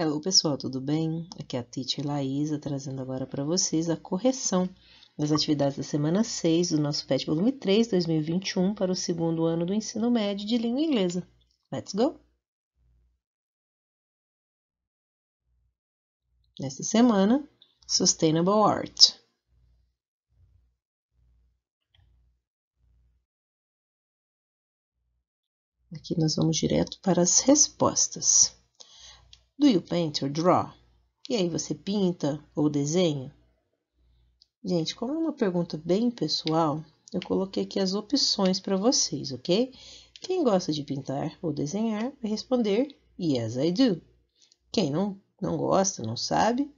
Hello pessoal, tudo bem? Aqui é a Titi Laísa trazendo agora para vocês a correção das atividades da semana 6 do nosso PET volume 3 2021 para o segundo ano do ensino médio de língua inglesa. Let's go! Nesta semana, Sustainable Art. Aqui nós vamos direto para as respostas. Do you paint or draw? E aí, você pinta ou desenha? Gente, como é uma pergunta bem pessoal, eu coloquei aqui as opções para vocês, ok? Quem gosta de pintar ou desenhar vai responder Yes, I do. Quem não, não gosta, não sabe,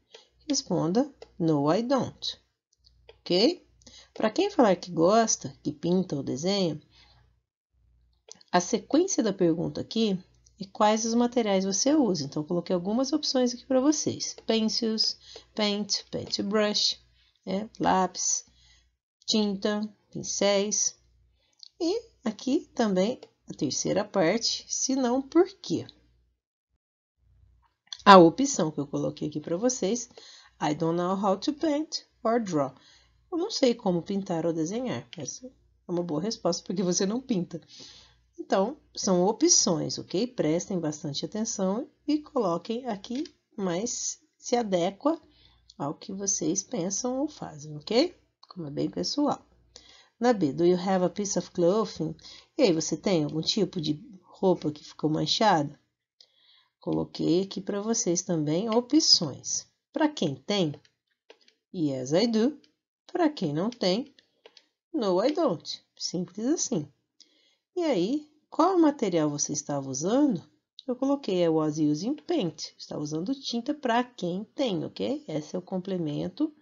responda No, I don't. Ok? Para quem falar que gosta, que pinta ou desenha, a sequência da pergunta aqui e quais os materiais você usa. Então, coloquei algumas opções aqui para vocês: pencils, paint, paint brush, né? lápis, tinta, pincéis. E aqui também a terceira parte, se não por quê. A opção que eu coloquei aqui para vocês, I don't know how to paint or draw. Eu não sei como pintar ou desenhar. Essa é uma boa resposta, porque você não pinta. Então, são opções, ok? Prestem bastante atenção e coloquem aqui, mas se adequa ao que vocês pensam ou fazem, ok? Como é bem pessoal. Na B, do you have a piece of clothing? E aí, você tem algum tipo de roupa que ficou manchada? Coloquei aqui para vocês também opções. Para quem tem, yes I do. Para quem não tem, no I don't. Simples assim. E aí, qual material você estava usando? Eu coloquei o was using paint. Estava usando tinta para quem tem, ok? Esse é o complemento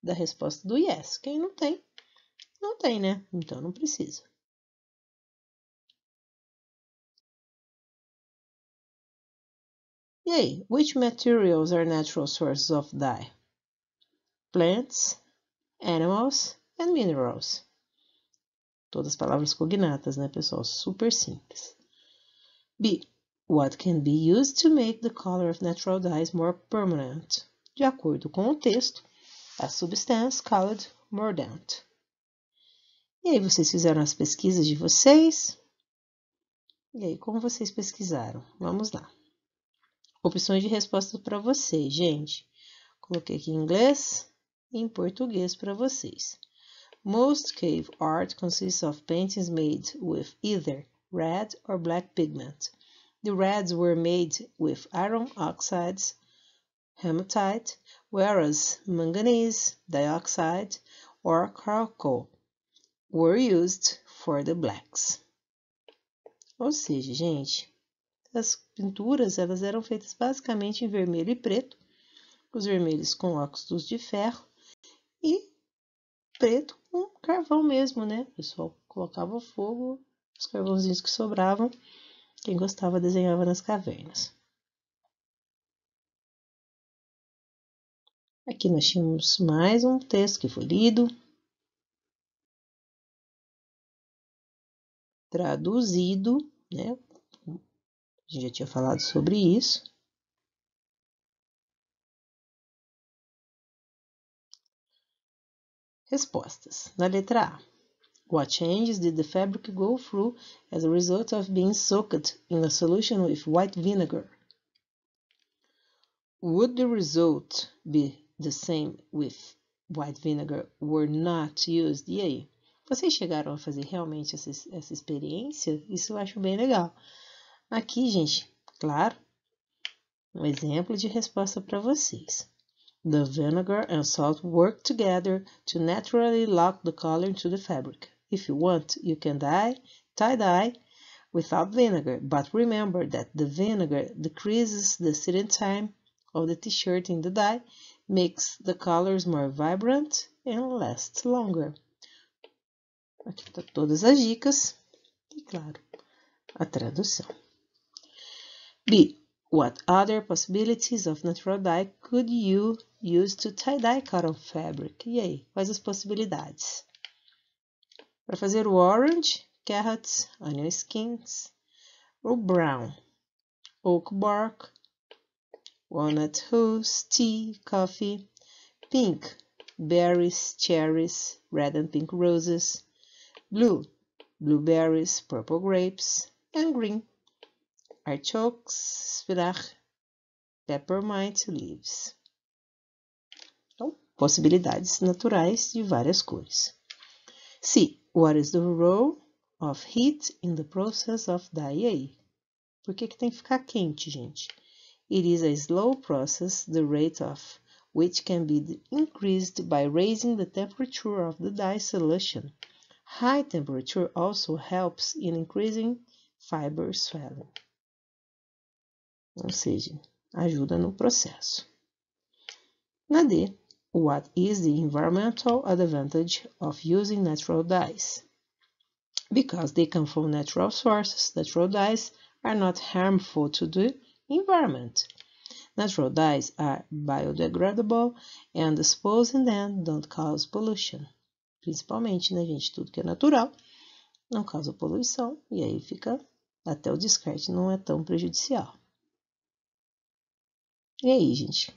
da resposta do yes. Quem não tem, não tem, né? Então não precisa. E aí, which materials are natural sources of dye? Plants, animals and minerals. Todas palavras cognatas, né, pessoal? Super simples. B. What can be used to make the color of natural dyes more permanent? De acordo com o texto, a substance colored mordant. E aí, vocês fizeram as pesquisas de vocês? E aí, como vocês pesquisaram? Vamos lá. Opções de resposta para vocês, gente. Coloquei aqui em inglês e em português para vocês. Most cave art consists of paintings made with either red or black pigment. The reds were made with iron oxides, hematite, whereas manganese dioxide or charcoal were used for the blacks. Ou seja, gente, as pinturas elas eram feitas basicamente em vermelho e preto, os vermelhos com óxidos de ferro e preto um carvão mesmo, né? O pessoal colocava fogo, os carvãozinhos que sobravam. Quem gostava desenhava nas cavernas. Aqui nós tínhamos mais um texto que foi lido. Traduzido, né? A gente já tinha falado sobre isso. Respostas. Na letra A. What changes did the fabric go through as a result of being soaked in a solution with white vinegar? Would the result be the same with white vinegar were not used? E aí? Vocês chegaram a fazer realmente essa, essa experiência? Isso eu acho bem legal. Aqui, gente, claro, um exemplo de resposta para vocês. The vinegar and salt work together to naturally lock the color into the fabric. If you want, you can dye, tie-dye without vinegar, but remember that the vinegar decreases the setting time of the t-shirt in the dye, makes the colors more vibrant and lasts longer. Aqui tá todas as dicas e, claro, a tradução. B. What other possibilities of natural dye could you use to tie-dye cotton fabric? E aí, quais as possibilidades? Para fazer o orange, carrots, onion skins, o brown, oak bark, walnut hooves, tea, coffee, pink, berries, cherries, red and pink roses, blue, blueberries, purple grapes, and green, artichokes, virach, peppermint leaves. Então, possibilidades naturais de várias cores. C. What is the role of heat in the process of dyeing? Por que, que tem que ficar quente, gente? It is a slow process, the rate of which can be increased by raising the temperature of the dye solution. High temperature also helps in increasing fiber swelling ou seja, ajuda no processo. Na D, What is the environmental advantage of using natural dyes? Because they come from natural sources, natural dyes are not harmful to the environment. Natural dyes are biodegradable and disposing them don't cause pollution. Principalmente, né, gente? Tudo que é natural não causa poluição e aí fica até o descarte não é tão prejudicial. E aí, gente?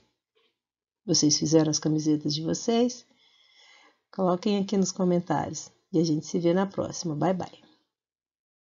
Vocês fizeram as camisetas de vocês? Coloquem aqui nos comentários. E a gente se vê na próxima. Bye, bye.